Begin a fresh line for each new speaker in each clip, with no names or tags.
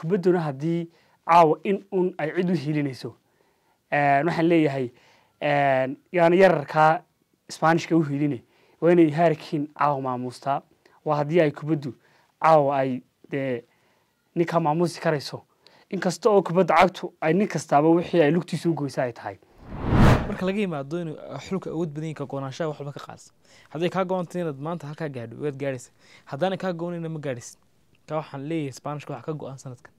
kubadduna haddii caawa in un ay cid u hilinayso waxaan leeyahay yaana yararkaa sbanishka u hiline waa inay harrikin caawa maamuustaa waa haddii ay kubaddu caawa ay dee ninkaa maamuusi karayso inkasta oo kubadda cagtu ay nin kastaaba wixii ay lugtiisa u goysa ay tahay
marka laga yimaado in xulka awood badan ka goonaanshaha waxba ka qaadsan hadday kaa goonta inaad maanta halkaa gaadho waad gaadhaysa haddaana kaa goonayna ma gaadhaysid taa waxaan leeyahay sbanishka waxa ka go-an sanadkan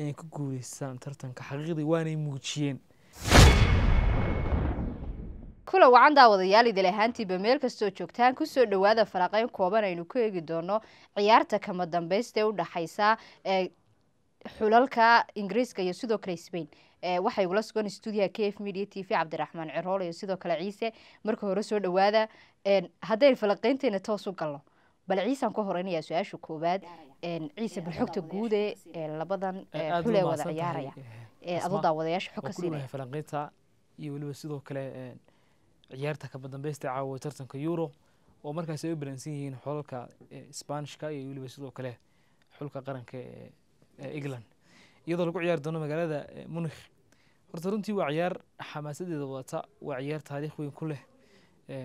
inay ku guuleystaan tartanka xaqiiqdii waanay muujiyeen
kulan daawadayaal idil ahaantiiba meel kastoo joogtaan kusoo dhawaada falaqeyn kooban aynu ku eegi doono ciyaarta kama dambeysta ee u dhaxaysa ee eh, xulalka ingiriiska iyo sidoo kale sbain eh, waxay igula sugan stuudiyaha k f media t v cabdiraxmaan cirool iyo sidoo kale ciise marka hore soo dhowaada eh, haddaynu falaqeynteena toos u galno bal ciisaan ka horeynaya su-aasha koowaad ciise bal xogta guude labadan xule wada ciyaaraya adu daawadayaasha xog ka siinaya
falanqiinta iyo weliba sidoo kale ciyaarta kaba dambeysta caawa tartanka euro oo markaas ay u balansan yihiin xolalka sbaanishka iyo weliba sidoo kale xulka qaranka england iyadoo lagu ciyaari doono magaalada munih horta runtii waa ciyaar xamaasadeeda wadata waa ciyaar taariikh weyn ku leh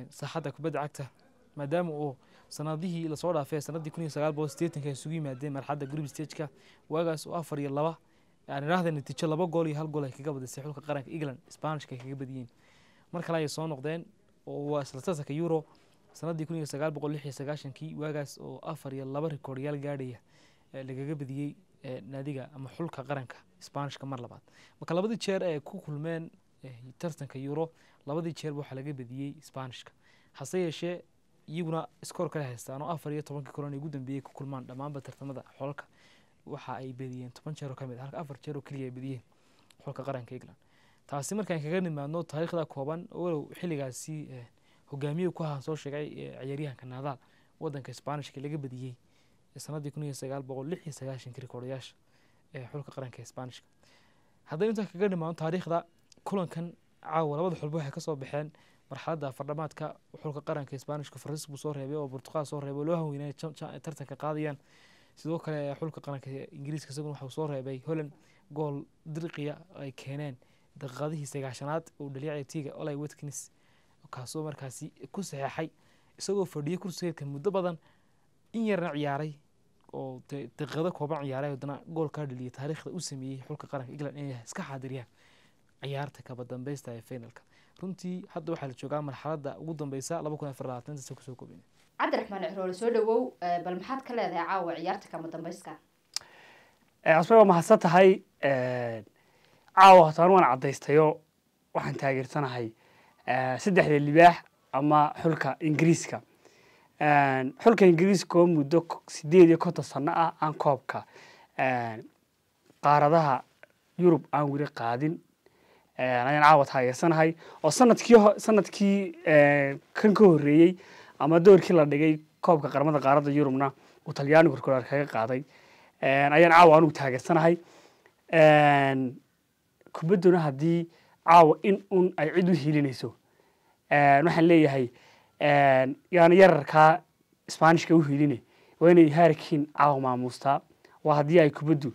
saaxadda kubadda cagta maadaama uu sanadihii lasoo dhaafee sanadii kun iyo sagaal boqol sideetanka isugu yimaadeen marxadda group stageka waagaas oo afar iyo laba aan idhaahda natiijo laba gool iyo hal gool ay kaga badisay xulka qaranka england spanishka ay kaga badiyeen mar kale ayay soo noqdeen oo waa isla euro sanadii kun iyo sagaal boqol lix iyo sagaashankii waagaas oo afar iyo laba rikooryaal gaadhaya lagaga badiyey naadiga ama xulka qaranka sbanishka mar labaad marka labadii jeer ay ku kulmeen tartanka euro labadii jeerba waxaa laga badiyey sbanishka hase yeeshee iyaguna iskoor kala haystaan oo afar iyo tobankii kulan ugu dambeeyey ku kulmaan dhammaanba tartamada xolalka waxa ay bediyeen toban jeeroo kamid ah, halka afar jeeroo keliya ay bediyeen xolka qaranka england taasi markaan kaga nimaadno taariikhda kooban walow xilligaasi eh, hogaamiyuhu ku ahaa soo sheegay eh, ciyaaryahanka naadaal wadanka sbaanishka laga badiyey sanadii kun iyo sagaal boqol lix iyo sagaashankii koorayaasha ee eh, xulka qaranka sbaanishka haddaynu intaan kaga nimaadno taariikhda kulankan caawa labada xulba waxay kasoo baxeen marxalada fardhamaadka xulka qaranka sbaanishka faris buu soo reebay oo burtuqaal soo reebay oo loo haweynayo tartanka qaadayaan sidoo kale xulka qaranka ingiriiska isaguna waxuu soo reebay holland gool dirqiya ay keeneen daqiiqadihii sagaashanaad uu dhaliicay tiga olay watkins kaasoo markaasi ku saxeexay isagoo fadhiyay kursigeedka muddo badan in yarna ciyaaray oo daqiiqado kooban ciyaaray haddana goolkaa dhaliyay taariikhda u sameeyey xulka qaranka england inay iska xaadiriyaan ciyaarta kaba ee finalka runtii hadda waxaa la joogaa marxalada ugu dambeysa laba kun afar labaatantas kobin
cabdiraxmaan curoole soo dhawow eh, bal maxaad ka leedahay caawa ciyaarta kama dambeyska
eh, cusman waa mahadsan tahay eh, caawa hotaan waan caddaystayo waxaan taageersanahay saddexda libaax ama xulka ingiriiska xulka ingiriiska oo muddo sideed iyo konton sano ah aan koobka qaaradaha yurub aan weli qaadin ayaan caawat hayeysanahay oo sanadkii sanadkii kan ka horreeyey ama doorkii la dhigay koobka qarmada qaaradda yurubna uu talyaanigu korkoraar kaga qaaday ayaan caawa anugu taageersanahay kubadduna haddii caawa in un ay cid u hilinayso waxaan leeyahay yaana yararkaa sbanishka u hiline waa inay haarikiin caawa maamuustaa waa haddii ay kubaddu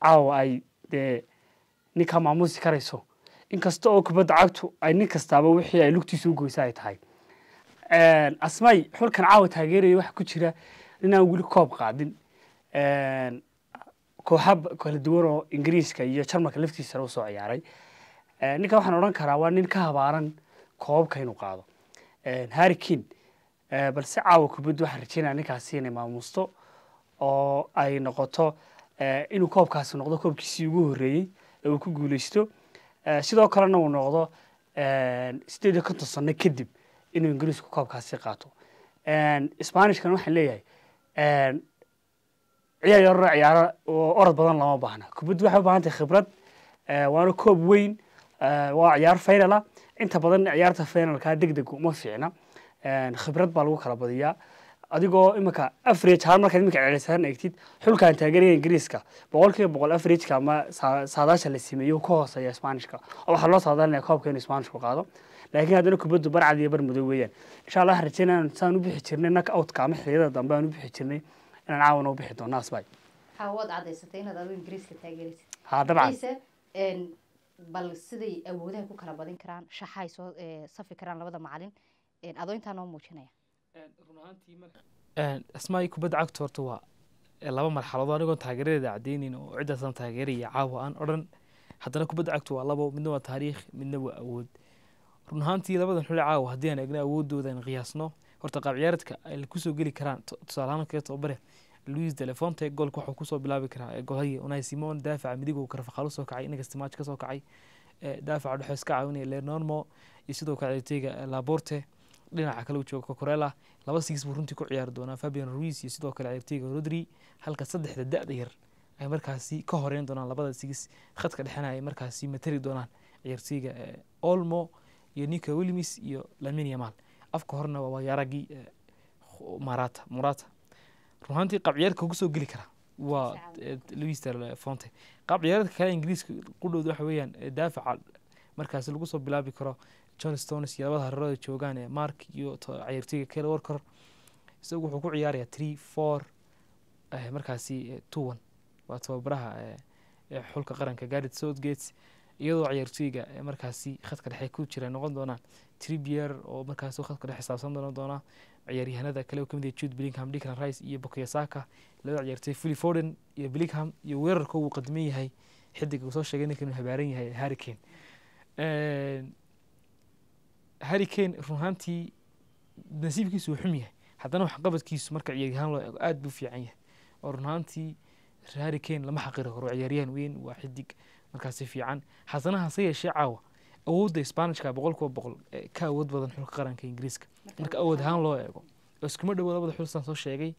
caawa ay de ninkaa maamuusi karayso inkasta oo kubadda cagtu ay nin kastaaba wixii ay lugtiisa u goysa ay tahay asmay xulkan caawa taageeraya waxa ku jira ninaan weli koob qaadin kooxa kala duwan oo ingiriiska iyo jarmalka laftiisana usoo ciyaaray ninkan waxaan odhan karaa waa nin ka habaaran koobka inuu qaado harrikin balse caawa kubaddu waxaan rajeynaya ninkaasi inay maamuusto oo ay noqoto inuu koobkaasi noqdo koobkiisii ugu horreeyey ee uu ku guuleysto Eh, sidoo kalena uu noqdo eh, sideed iyo konton sano kadib inuu ingiriisku koobkaasi qaato eh, sbanishkan waxaan leeyahay ciyaar yararo ciyaaro orod badan lama baahna kubaddu waxay u baahan tahay khibrad waana koob weyn waa ciyaar finala ah. inta badan ciyaarta finalka deg deg uma fiicna khibrad baa lagu kala badiyaa adigoo iminka afragehaan markaad iminka celisaan eegtid xulkaan taageeraya ingiriiska boqolkiiba boqol afrageka ama saadaasha la sameeyo ka hooseeya spanishka oo waxaa loo saadaalinaya koobka inuu spanishku qaado laakiin haddana kubaddu bar cad iyo bar madow weeyaan insha allah rajayn inaan saan u bixi jirnay nak outka ama xiliyada dambe aan u bixi jirnay inaan caawan u bixi doono asbay
waad cadaysatay inaad adigu ingiriiska taageeraysid ha dabcan bal siday awoodaha ku kala badin karaan shaxa ay soo safi karaan labada macalin adoo intaa noo muujinaya
asmaagii kubadda cagta horta waa laba marxaladood anigoo taageeradeeda cadeynayn oo ciddaasan taageeraya caawa aan odhan haddana kubadda cagtu waa labo midna waa taariikh midna waa awood run ahaantii labadan xule caawa haddii aan eegna awoodooda qiyaasno horta qaab ciyaareedka ay kusoo geli karaan tusaale ahaan kaga tababare luis telefonte goolka waxuu kusoo bilaabi karaa golhaya unai simon daafaca midigow karfaqaalo soo kacay inkasta maaj ka kacay daafaca dhexoos ka caawinaya lenormo iyo sidoo kale tega laborte dhinaca kale u jooga cocorella laba siis buu runtii ku ciyaari doonaa fabian ruis iyo sidoo kale ciyaarteyga rodri halka saddexda da-da yar ay markaasi ka horeyn doonaan labada siis khadka dhexena ay markaasi matari doonaan ciyaarteyga eh, olmo iyo nico williams iyo lamin yamal afka horena waa wayaaragii eh, marata murata runaantii qaab ciyaarka ugu geli karaa waa eh, louister fonte qaab ciyaarka kale ingiriiska qudhowda waxa weeyaan daafaca markaasi lagu soo bilaabi karo john stones iyo labada hareerooda joogaan ee mark iyo cayartiga kale warkor isagu wuxuu ku ciyaaraya three four eh, markaasi eh, two one waa tababaraha eh, xulka qaranka garid southgate iyadoo cayartoyga markaasi khadka dhexe ku jira noqon doonaan tribier oo markaas khadka dhexe xisaabsan doon doona ciyaaryahanada kale oo kamid ah jude billingham dickland rice iyo bokeyasaka labada ciyaartoy philly forden iyo billingham iyo weerarka uu qadiman yahay xidiga uu soo sheegay ninkan habaaran yahay harricane harricane runaantii nasiibkiisu uu xum yahay haddana waxqabadkiisu marka ciyaaryahaan loo eego aada buu fiican yahay oo runaantii harricane lama xaqiri karo ciyaaryahan weyn waa xidig markaasi fiican haddana hase yeeshee caawa awoodda sbanishka boqol kuwa boqol ka awood badan xulka qaranka ingiriiska marka awood ahaan loo eego oo iskuma dhowo labada xulsaan soo sheegay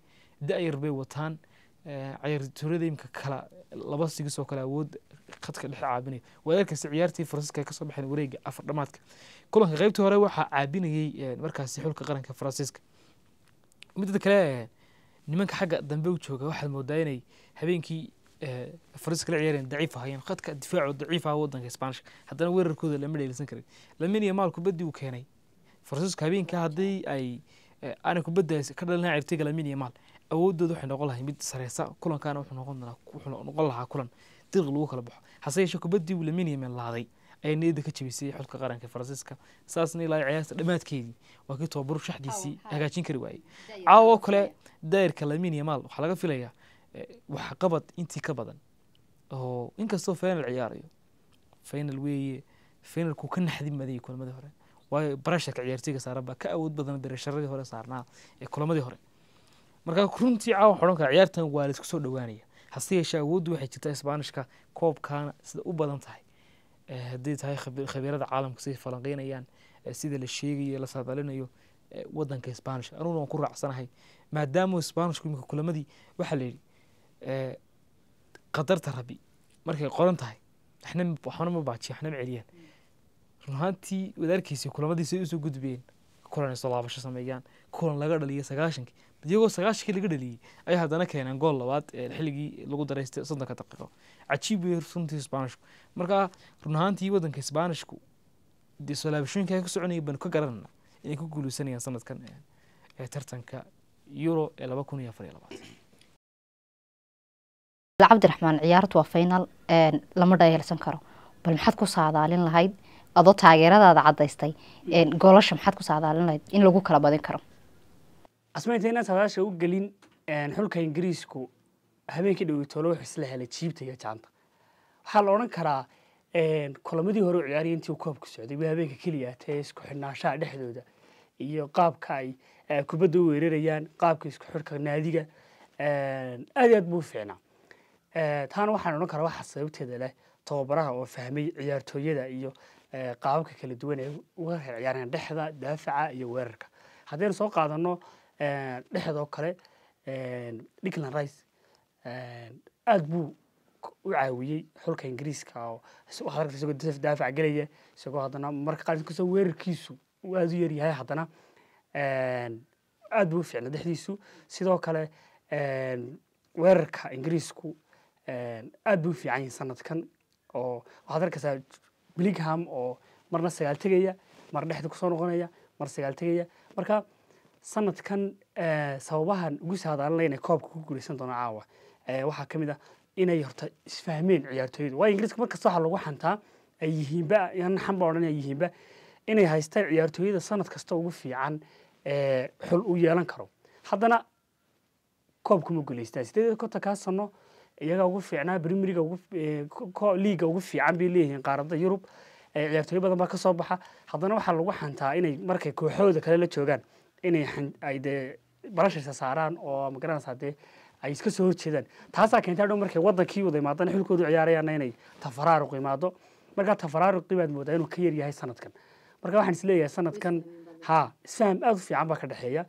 da-yar bay wataan Eh, cayartooradimka kala laba sigis oo kale awood khadka dhexe caabinaya walaalkaasi ciyaartii faransiiska kasoo baxeen wareega afar dhamaadka kulanka qeybtii hore waxaa caabinayey eh, markaasi xulka qaranka faransiiska midda kale eh, nimanka xagga dambe u jooga waxaad moodaa inay habeenkii faransiiska la ciyaareen daciif ahaayeen khadka difaaco daciif aha wadanka sbaanish haddana weerarkooda lama dheeleysan karin lamin maal kubadii uu keenay faransiisku habeenka haddii ay aanay kubadda ka dhalina cirtiga lamin maal awoodooda waxay noqon lahay mid sareysa kulankaana wuxuu noqon wuxuu noqon lahaa kulan diiq lagu kala baxo hase yeeshee kubaddii uu lamin yemen laaday ayaa niyadda ka jabisay xulka qaranka faransiiska saasna ilaa ciyaarta dhammaadkeedii waa kii tobabar shaxdiisii hagaajin kari waayey caawa oo kale daayirka lamin yamaal waxaa laga filayaa waxqabad intii ka badan oo inkastoo final ciyaarayo final weeye finalku ka naxdin madayay kulamadii hore waayo barasharka ciyaartayga saaran baa ka awood badan dareesharadii hore saarnaa ee kulamadii hore markaa runtii caawa waxaan odhan karaa ciyaartan waa la isku soo dhowaanaya hase yeeshee awooddu waxay jirtaa isbaanishka koobkaana sida u badan tahay eh, hadday tahay khabiirada caalamka siday falanqeynayaan eh, sida la sheegayo la saadalinayo eh, wadanka isbaanishka anuguna waan ku raacsanahay maadaama isbaanishku iminka kulamadii waxaa la yidhi qadarta rabi markay qoran tahay waxna ma baajiya waxna ma celiyaan runaantii wadaarkiisii kulamadii siday usoo gudbiyeen kulanay soo sameeyaan kulan laga dhaliya sagaashankii iyagoo sagaashankii laga dhaliyey ayay haddana keeneen gool labaad xilligii lagu daraystay soddonka daqiiqo cajiib wey runtii sbanishku marka run ahaantii wadanka isbaanishku dee solaabashooyinka ay ku soconayay baanu ka garanana inay ku guuleysanayaan sanadkan ee tartanka euro ee laba kun iyo afar iyo labaatan
cabdiraxmaan ciyaartu waa final lama dhayeelsan karo bal maxaad ku saadaalin lahayd adoo taageeradaada caddaystay goolasha maxaad ku saadaalin lahayd in lagu kala badin karo
asmainta inaan saadaasha u gelin xulka ingiriisku habeenkii dhawitolo wuxuu isla helay jiibta iyo jacanta waxaa la odhan karaa kulamadii hore u ciyaariya intii uu koobku socday waa habeenka keliya isku xidhnaanshaha dhexdooda iyo qaabka ay kubadda u weerarayaan qaabka isku xidhka naadiga aad iyo aad buu fiicnaa taana waxaan odhan karaa waxa sababteeda leh tababaraha oo fahmay ciyaartooyada iyo qaababka kala duwan ee uga ciyaaraan dhexda daafaca iyo weerarka haddaynu soo qaadano dhexdoo kale dickland rice aad buu u caawiyey xulka ingiriiska oo waxaad aragta isagoo def daafac gelaya isagoo haddana marka qaar kasoo weerarkiisu uu aada u yaryahay haddana aad buu u ficna dhexdiisu sidoo kale weerarka ingiriisku aad buu u fiican yahay sanadkan oo waxaad arkaysaa blingham oo marna sagaal tegaya mar dhexda kusoo noqonaya mar sagaal tegaya marka sanadkan eh, sababahan ugu saadaalina inay koobka ku guuleysan doona caawa eh, waxaa ka mid ah inay horta isfahmeen ciyaartooyadu waayo ingiriiska markasta waxaa lagu xantaa ay yihiinba xan odhan ay yihiinba inay haystaan ciyaartooyada sanad kasta ugu fiican eh, xul uu yeelan karo haddana koobka ma guuleystaan sideed konta kaa ugu fiicnaa primeriga liiga ugu fiican bay leeyihiin qaaradda yurub ciyaartooyo badan baa ka baxa haddana waxaa lagu xantaa inay markay kooxooda kale la joogaan inay ay dee barashiisa saaraan oo magaranaysa dee ay iska soo horjeedaan taasaa keentay adhow markay waddankii wada imaadana xilkoodu ciyaarayaanna inay tafaraaruq imaado markaa tafaraaruqii baad moodaa inuu ka yaryahay sanadkan marka waxaan is sanadkan ha isfaham aada u fiican baa ka dhexeeya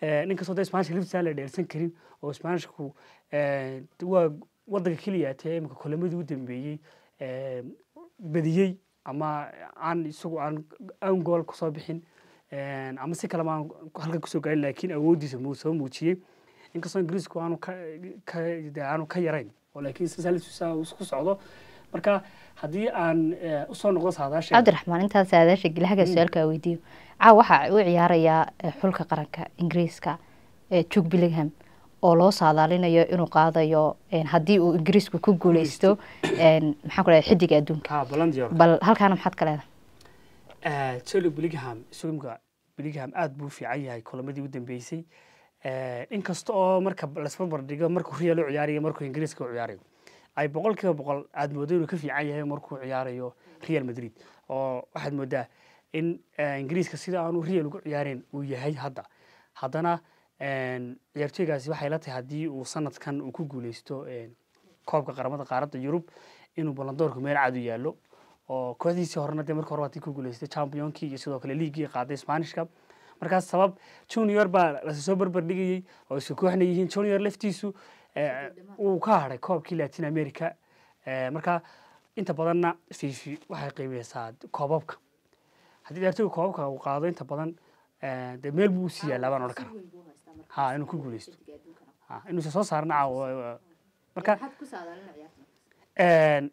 eh, nin kastoo de isbaanishka la dheersan karin oo isbaanishku eh, waa waddanka keliya imika kolamadii u dambeeyey eh, badiyey ama aan isagu aan aan gool kusoo bixin ama si kaleba aan halkan kusoo gaarin laakiin awooddiisa muu soo muujiyey inkastoo ingiriisku aanu ka ka aanu ka yarayn oo laakiin sisaalisa ku socdo marka haddii aan usoo noqdo saadaasha
cabdiraxmaan intaas saadaasha gilahaga su-aalka weydiiyo caaw waxaa u ciyaarayaa xulka qaranka ingiriiska juk billingham oo loo saadaalinayo inuu qaadayo haddii uu ingiriisku ku guuleysto maxaan ku dhahay xidiga adduunka bal halkaana maxaad ka leedahay
Eh, tolo billingham isumka billingham aada buu fiican yahay kulamadii u dambeysay eh, inkasta oo marka lasbarbar dhigo markuu real u ciyaarayo markuu ingiriiska u ciyaarayo ay boqol boqol aada moodo inuu ka fiican yahay markuu ciyaarayo real madrid oo waxaad moodaa in eh, ingiriiska sida aanu real ugu ciyaareen uu yahay hadda haddana ciyaartooygaasi waxay la tahay haddii uu sanadkan uu ku guuleysto koobka qaramada qaaradda yurub inuu balandoorku meel caad u yaallo oo kooxdiisii horena dee marka hore waa tii ku guuleystay championkii iyo sidoo kale liigii qaaday spanishka markaas sabab junior baa lasi soo barberdhigayey oo isku kooxna yihiin junior laftiisu eh, uu ka hadhay koobkii latin america eh, marka inta badanna fifi waxay qiimeysaa koobabka haddii ciyaartoyga koobabka uu qaado inta badan eh, dee meel buu usiiyaa laabaan odhan kara ha inuu ku guuleysto inuusa soo saarna caawa marka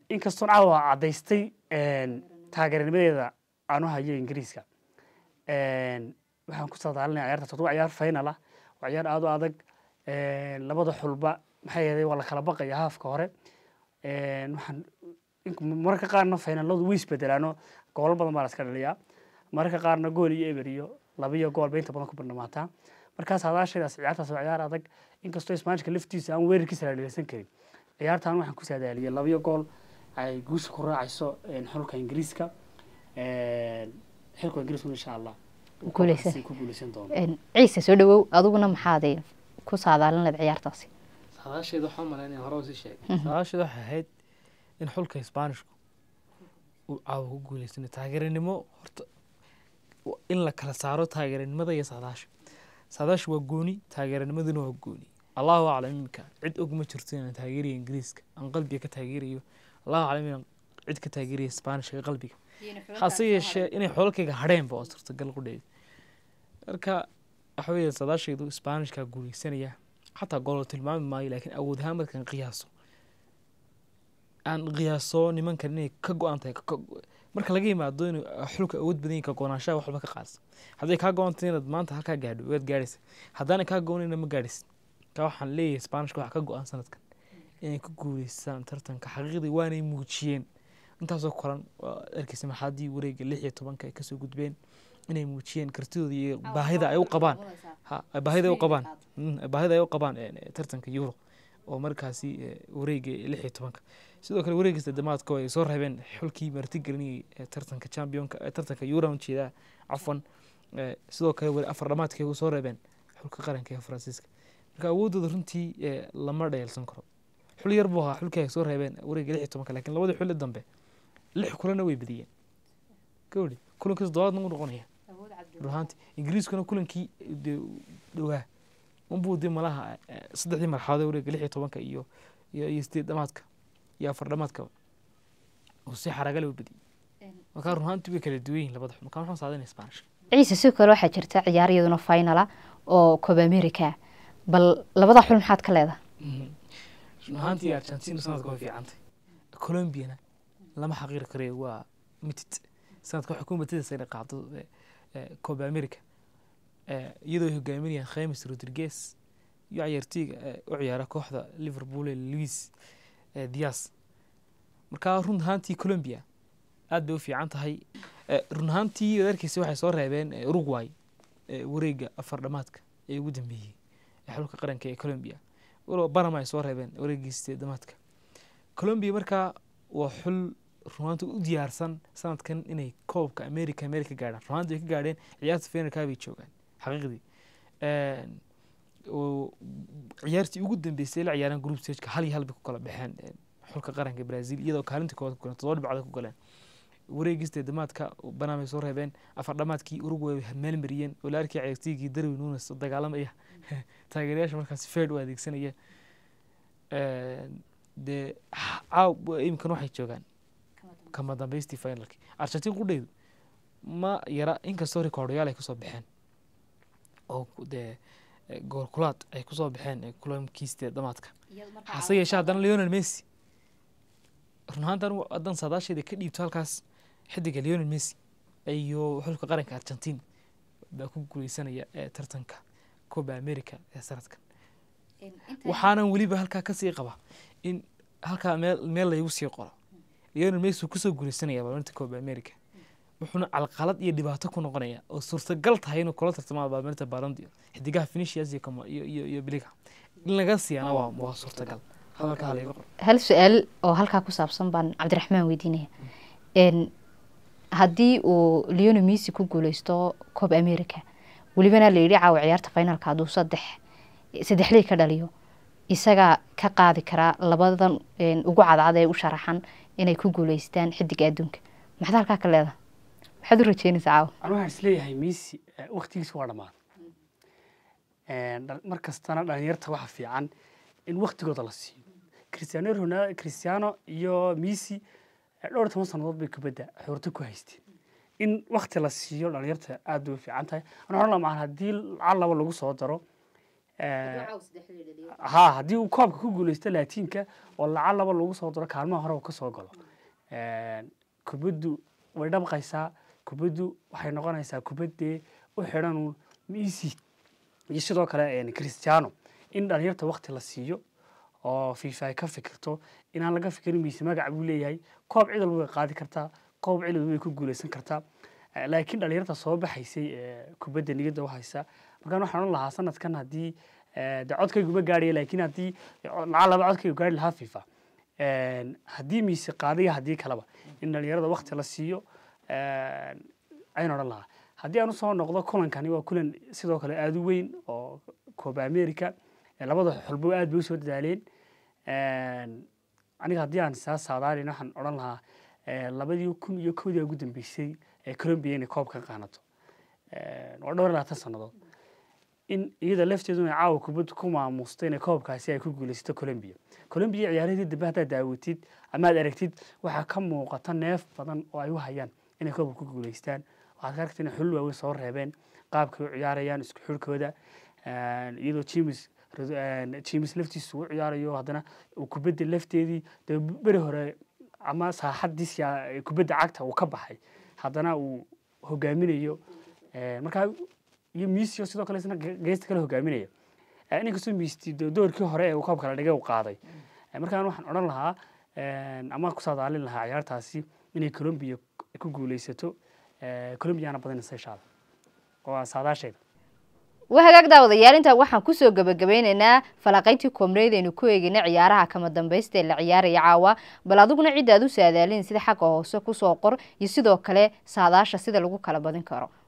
inkastoon caawa cadaystay taageeranimadeeda aanu hayo ingiriiska waxaan ku saadaalinaya ciyartaas waa ciyaar final ah waa ciyaar aad u adag labada xulba maxaa yeelay waa la kala baqaya haafka hore waxaan mararka qaarna finalladu way isbedelaano goolo badan baa la iska dhaliyaa mararka qaarna gool iyo eber iyo laba iyo gool bay inta badan ku bandhamaataa markaas hadaashaydaas ciyaartaas waa ciyaar adag inkastoo ismaanishka laftiisa aan weerarkiisa la dhageysan karin ciyaartaan waxaan ku saadaaliyay labiyo gool ay guusha ku raacayso xulka ingiriiska xilka ingiriiskuna insha allah
ciise soo dhawow adiguna maxaad
ku saadaalin leed ciyaartaasi saadaasheed waxaa umala inaan hore sheegay mhm. saadaasheed waxay ahayd in xulka isbaanishku uu caawa ku guuleysana taageeranimo horta in la kala saaro taageeranimada iyo saadaasha saadaasha waa gooni taageeranimaduna waa gooni allahu aclam iminka cid og ma jirto inaan taageeraya ingiriiska aan qalbiga ka taageerayo allahu aclam inaan cid ka taageeraya sbaanishka qalbiga hase yeeshee inay xoolalkayga hadheenba oo suurtagal qudheed marka waxa weeye sadaashaydu sbaanishkaa guuleysanaya xataa goolo tilmaami maayo laakiin awood ahaan markaan qiyaaso aan qiyaaso nimankan inay ka go-an tahay marka laga yimaado in xulka awood badan yahin ka goonaanshaha wax walba ka qaadsa hadday kaa go-an tahay inaad maanta halkaa gaadho waad gaadhaysa haddaana kaa go-onayna ma gaadhaysid ka waxaan leeyahay sbaanishka wax ka go-an sanadkan inay ku guuleystaan tartanka xaqiiqdii waanay muujiyeen intaasoo koran waa maxaadii wareega lix iyo tobanka ay kasoo gudbeen inay muujiyeen kartidooda iyo baahida ay u qabaan mm, baahida ay u qabaan baahida ay u qabaan tartanka euro oo markaasi eh, wareega lix iyo tobanka sidoo kale wareegga sademaadka ay soo reebeen xulkii martigelinayay eh, tartanka championka eh, tartanka euro jeedaa cafwan sidoo kale afar dhamaadkay soo reebeen xulka qaranka ee faransiiska marka awoodooda runtii lama dheelsan karo xul yar buu ahaa xulkii soo reebeen wareega lix iyo tobanka lakin labadii xulli dambe lix kulanna way badiyeen gawdhi kulankiis dobaad nagu noqonaya ruhaanti ingiriiskuna kulankii dhowaa unbuu di malaha e, saddexdii marxaladood wareega lix iyo tobanka iyo iyo sideed dhamaadka iyo afar dhamaadkaba oo si xaraga loo badiyey markaa ruhaanti way kala duwan yihin labada xul marka maxaan saadinaya sbaanishka
ciise si kale waxaa jirta ciyaar iyaduna finala oo cob america bal labada xul maxaad ka leedahay
mhm runahaantii argentina sanadka way fiicantay colombiana lama xaqiiri karayo waa mitid sanadka waxay ku matidaysa qaado coba eh, eh, america eh, iyadoo ay hogaaminayaan khemis rodriguez iyo ciyaartiiga u ciyaara kooxda liverpool ee louis dias markaa run ahaantii colombia aad bay u fiican tahay run ahaantii adarkiisa waxay soo reebeen uruguay wareega afar dhamaadka ee ugu dambeeyey xulka qaranka ee colombia walo barama ay soo reebeen wareegiiste damaadka colombiya markaa waa xul rumaanta u diyaarsan sanadkan inay koobka america meel ka gaadhaan rumaanta way ka gaadheen ciyaarta finalkaa bay joogaan xaqiiqdii ciyaartii ugu dambeysay la ciyaaraan group stageka hal iyo hal bay ku kala baxeen xulka qaranka brazil iyadoo kaalinta koowaad ku galeen todoba dhibcada ku galeen wareegiista damaadka banaamij soo reebeen afardhamaadkii urugway maalmariyeen oo la arkay ceytigii darwi nunes dagaalamaya taageerayaasha markaas ferd u adeegsanaya dee iminkan waxay joogaan kama dambeystii finalki argentin qudheydu ma yara inkastoo recordayaal ay kusoo baxeen oo dee goorkulaad ay kusoo baxeen kulamkiiste damaadka hase yeeshee haddana leonel messy run ahaantan hadan saadaasheeda ka dhiibto halkaas xidiga leonel messy iyo xulka qaranka argentin baa ku guuleysanaya tartanka coba america ee sanadkan waxaanan weliba halkaa kasii qaba in halkaa meel laygu sii qoro leonel messy kusoo guuleysanaya baaminta coba america wuxuuna calqalad iyo dhibaato ku noqonaya oo suurtagal tahay inuu kula tartama baaminta balandio xidigaha finishas iyo biliga in laga siiyana waa suurtagal
hal su-aal oo halkaa ku saabsan baan cabdiraxmaan weydiinaya haddii uu leono misi ku guuleysto coob america welibana layihi caawa ciyaarta finalka haduu sadex saddexley ka dhaliyo isagaa ka qaadi karaa labadan ugu cadcad ee u sharaxan inay ku guuleystaan xidiga adduunka maxaad halkaa ka leedaha maxaad u rajeynaysaa caawa
an waxaan isleeyahay misi eh, waktigiisa waa dhammaada mar kastana dhalinyarta waxa fiican in waktigooda la siiyo cristiano cristiano iyo misi dhowr toban sannadood bay kubadda xoorto ku haysteen in wakti la siiyo dhalinyarta aada u fiican tahay anxola maaa haddii lacag laba lagu soo daro eh, ha haddii uu koobka ku guuleysto laatiinka oo lacag laba lagu soo daro kaalmaha hore ka soo galo eh, kubaddu way dhabqaysaa kubaddu waxay noqonaysaa kubaddee u xidhan messi iyo sidoo kale eh, cristiano in dhalinyarta wakti la siiyo oo fiifa ay ka fikirto inaan laga fikirin mise magac buu leeyahay koob cid walba way qaadi kartaa koob cid walba way ku guuleysan kartaa laakiin dhalinyarta soo baxaysay kubadda niyadda u haysa markaan waxaan odhan lahaa sanadkan haddii de codkayguma gaadhaya laakiin haddii lacalaba codkaygu gaadhi lahaa fiifa haddii mise qaadiga haddii kaleba in dhalinyarada wakti la siiyo ayaan odhan lahaa haddii aan usoo noqdo kulankani waa kulan sidoo kale aada u weyn oo kooba america labada xulbo aad bay usoo dadaaleen aniga haddii aan saa saadaalin waxaan odhan lahaa labadii kun iyo kowdii ugu dambeysay ee colombia inay koob ka qaanato waa dhowr labaatan sannadood in iyada lafteedu inay caawa kubadda ku maamuusta inay koobkaasi ay ku guulaysato colombia colombia ciyaarahii dambe haddaad daawatid ama aragtid waxaa ka muuqata neef badan oo ay u hayaan inay koobka ku guulaystaan waxaad ka argta inay xulul waaweyn soo reebeen qaabkay u ciyaarayaan isku xurhkooda iyadoo jimis jimis eh, laftiisa uu ciyaarayo haddana kubadda lafteedii dee beri hore ama saaxadiis eh, kubadda cagta uu ka baxay haddana uu hogaaminayo eh, markaa iyo miisio sidoo kale geesta kale hogaaminaya inkastoo miisti doorkii hore ee koobka la dhigay uu qaaday markaan waxaan odhan lahaa ama ku saadaalin lahaa ciyaartaasi inay colombia ku guuleysato colombiyana badinaysa insha oo saadaasheeda
waa hagaag daawadayaalinta waxaan kusoo gabagabeyneynaa falaqayntii koomreydaynu ku eegeyna ciyaaraha kama dambeysta ee la ciyaaraya caawa bal adiguna cidda aad u saadaalin sida xagga hoose kusoo qor iyo sidoo kale saadaasha sida lagu kala badin karo